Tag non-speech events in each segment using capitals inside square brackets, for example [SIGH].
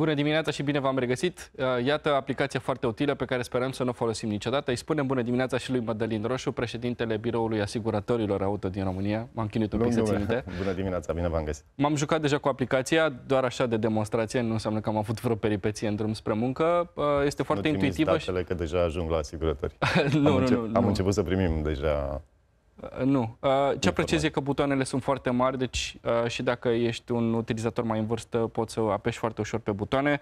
Bună dimineața și bine v-am regăsit! Uh, iată aplicația foarte utilă pe care sperăm să nu o folosim niciodată. Îi spunem bună dimineața și lui Madalin Roșu, președintele biroului asiguratorilor auto din România. M-am chinuit un pic să minte. [LAUGHS] Bună dimineața, bine v-am găsit! M-am jucat deja cu aplicația, doar așa de demonstrație, nu înseamnă că am avut vreo peripeție în drum spre muncă. Uh, este foarte nu intuitivă. Nu și... că deja ajung la asigurători. [LAUGHS] nu, am nu, nu, nu, Am început să primim deja Uh, nu. Uh, ce apreciez e că butoanele sunt foarte mari, deci uh, și dacă ești un utilizator mai în vârstă, poți să apeși foarte ușor pe butoane.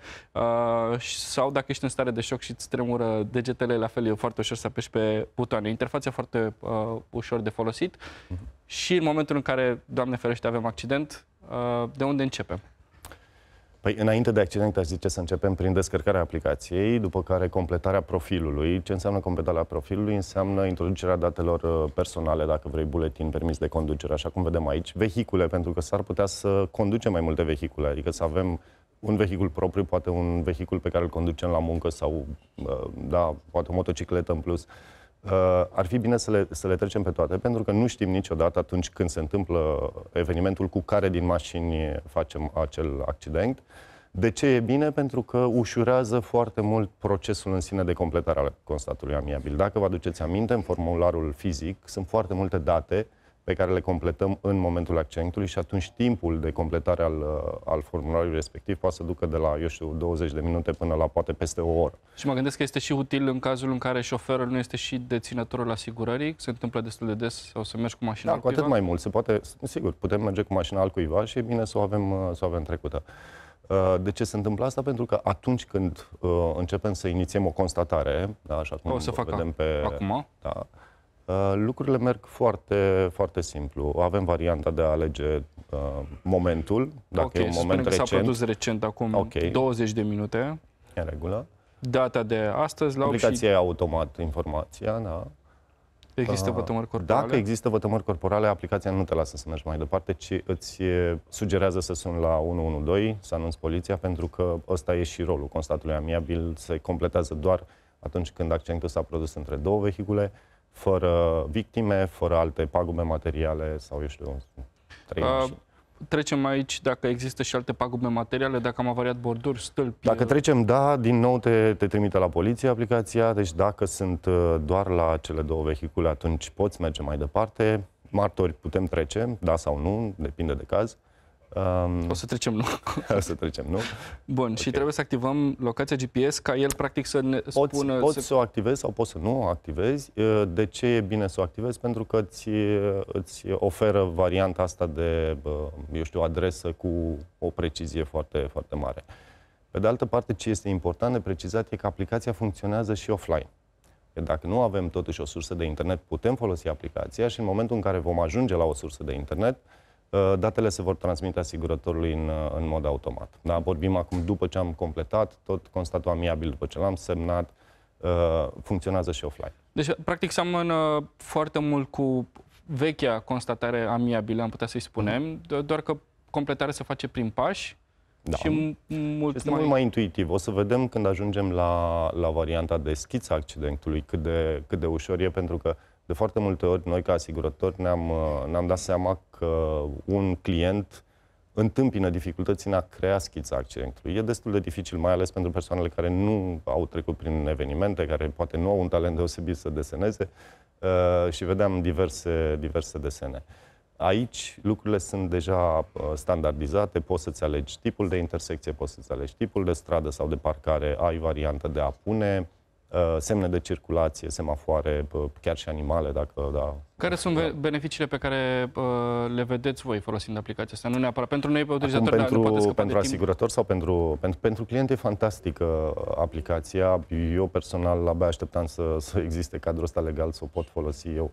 Sau dacă ești în stare de șoc și îți tremură degetele, la fel e foarte ușor să apeși pe butoane. Interfața foarte ușor de folosit. Uh-huh. Și în momentul în care, Doamne ferește, avem accident, de unde începem? Păi înainte de accident aș zice să începem prin descărcarea aplicației, după care completarea profilului. Ce înseamnă completarea profilului? Înseamnă introducerea datelor uh, personale, dacă vrei, buletin, permis de conducere, așa cum vedem aici. Vehicule, pentru că s-ar putea să conducem mai multe vehicule, adică să avem un vehicul propriu, poate un vehicul pe care îl conducem la muncă sau, uh, da, poate o motocicletă în plus. Uh, ar fi bine să le, să le trecem pe toate, pentru că nu știm niciodată atunci când se întâmplă evenimentul cu care din mașini facem acel accident. De ce e bine? Pentru că ușurează foarte mult procesul în sine de completare al constatului amiabil. Dacă vă aduceți aminte, în formularul fizic sunt foarte multe date pe care le completăm în momentul accentului și atunci timpul de completare al, uh, al formularului respectiv poate să ducă de la, eu știu, 20 de minute până la poate peste o oră. Și mă gândesc că este și util în cazul în care șoferul nu este și deținătorul asigurării, se întâmplă destul de des sau să mergi cu mașina da, cu atât mai mult. Se poate, sigur, putem merge cu mașina altcuiva cuiva și e bine să o avem, uh, să o avem trecută. Uh, de ce se întâmplă asta? Pentru că atunci când uh, începem să inițiem o constatare, da, așa cum o să fac vedem pe... Acum? Da, Uh, lucrurile merg foarte, foarte simplu. Avem varianta de a alege uh, momentul, dacă okay, e un moment recent. s-a produs recent, acum okay. 20 de minute. În regulă. Data de astăzi. La Aplicația și... automat informația, da. Există uh, vătămări corporale? Dacă există vătămări corporale, aplicația nu te lasă să mergi mai departe, ci îți sugerează să suni la 112, să anunți poliția, pentru că ăsta e și rolul constatului amiabil, se completează doar atunci când accidentul s-a produs între două vehicule, fără victime, fără alte pagube materiale sau, eu știu, trei uh, Trecem aici dacă există și alte pagube materiale, dacă am avariat borduri, stâlpi... Dacă uh, trecem, da, din nou te, te trimite la poliție aplicația, deci dacă sunt uh, doar la cele două vehicule, atunci poți merge mai departe. Martori putem trece, da sau nu, depinde de caz. Uh, Um, o să trecem, nu? [LAUGHS] o să trecem, nu? Bun, okay. și trebuie să activăm locația GPS ca el practic să ne poți, spună... Poți să... o activezi sau poți să nu o activezi. De ce e bine să o activezi? Pentru că îți, îți oferă varianta asta de, eu știu, adresă cu o precizie foarte, foarte mare. Pe de altă parte, ce este important de precizat e că aplicația funcționează și offline. dacă nu avem totuși o sursă de internet, putem folosi aplicația și în momentul în care vom ajunge la o sursă de internet, uh, Uh, datele se vor transmite asigurătorului în, uh, în mod automat. Da? Vorbim acum după ce am completat, tot constatul amiabil după ce l-am semnat, uh, funcționează și offline. Deci, practic, seamănă foarte mult cu vechea constatare amiabilă, am putea să-i spunem, mhm. doar că completarea se face prin pași da. și mult este mai... mult mai intuitiv. O să vedem când ajungem la, la varianta de schiță accidentului cât de, cât de ușor e, pentru că de foarte multe ori, noi ca asigurători ne-am, uh, ne-am dat seama că un client întâmpină dificultăți în a crea schița accidentului. E destul de dificil, mai ales pentru persoanele care nu au trecut prin evenimente, care poate nu au un talent deosebit să deseneze uh, și vedeam diverse, diverse desene. Aici lucrurile sunt deja uh, standardizate, poți să-ți alegi tipul de intersecție, poți să-ți alegi tipul de stradă sau de parcare, ai variantă de a pune Uh, semne de circulație, semafoare, uh, chiar și animale, dacă da. Care sunt da. beneficiile pe care uh, le vedeți voi folosind aplicația asta? Nu neapărat pentru noi, pe utilizatori, Acum, pentru, dar pentru asigurător sau pentru, pentru, pentru client e fantastică uh, aplicația. Eu personal abia așteptam să, [LAUGHS] să existe cadrul ăsta legal, să o pot folosi eu.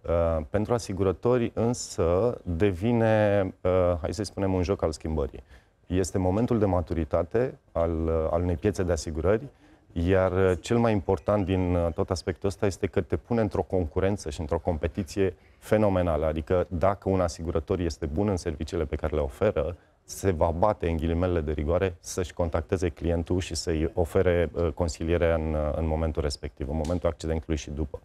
Uh, pentru asigurători însă devine, uh, hai să spunem, un joc al schimbării. Este momentul de maturitate al, al unei piețe de asigurări uh, iar uh, cel mai important din uh, tot aspectul ăsta este că te pune într-o concurență și într-o competiție fenomenală. Adică dacă un asigurător este bun în serviciile pe care le oferă, se va bate în ghilimele de rigoare să-și contacteze clientul și să-i ofere uh, consilierea în, uh, în momentul respectiv, în momentul accidentului și după.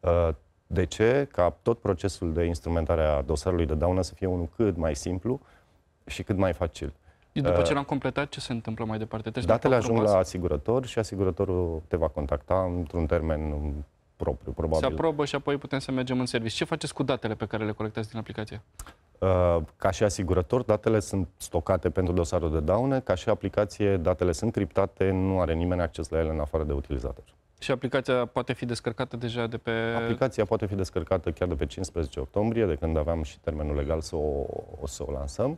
Uh, de ce? Ca tot procesul de instrumentare a dosarului de daună să fie unul cât mai simplu și cât mai facil. Uh, după uh, ce l-am completat, ce se întâmplă mai departe? Trebuie Datele ajung la asigurător și asigurătorul te va contacta într-un termen propriu, probabil. Se aprobă și apoi putem să mergem în serviciu. Ce faceți cu datele pe care le colectați din aplicație? Uh, ca și asigurător, datele sunt stocate pentru dosarul de daune, ca și aplicație, datele sunt criptate, nu are nimeni acces la ele în afară de utilizator. Și aplicația poate fi descărcată deja de pe... Aplicația poate fi descărcată chiar de pe 15 octombrie, de când aveam și termenul legal să o, o să o lansăm. Uh,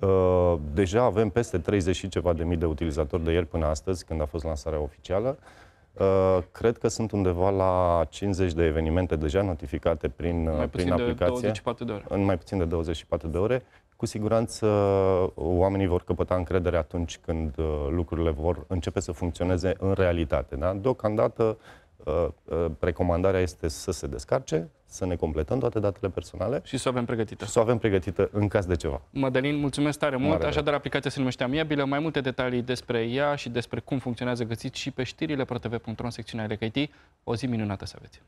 Uh, deja avem peste 30 și ceva de mii de utilizatori de ieri până astăzi, când a fost lansarea oficială. Uh, cred că sunt undeva la 50 de evenimente deja notificate prin, mai uh, prin aplicație. 24 de ore. În mai puțin de 24 de ore. Cu siguranță uh, oamenii vor căpăta încredere atunci când lucrurile vor începe să funcționeze în realitate. Da? Deocamdată Uh, uh, recomandarea este să se descarce, să ne completăm toate datele personale. Și să o avem pregătită. să o avem pregătită în caz de ceva. Mădălin, mulțumesc tare mult. Mare Așadar, aplicația se numește Amiabilă. Mai multe detalii despre ea și despre cum funcționează găsiți și pe știrile protv.ro în secțiunea LKT. O zi minunată să aveți!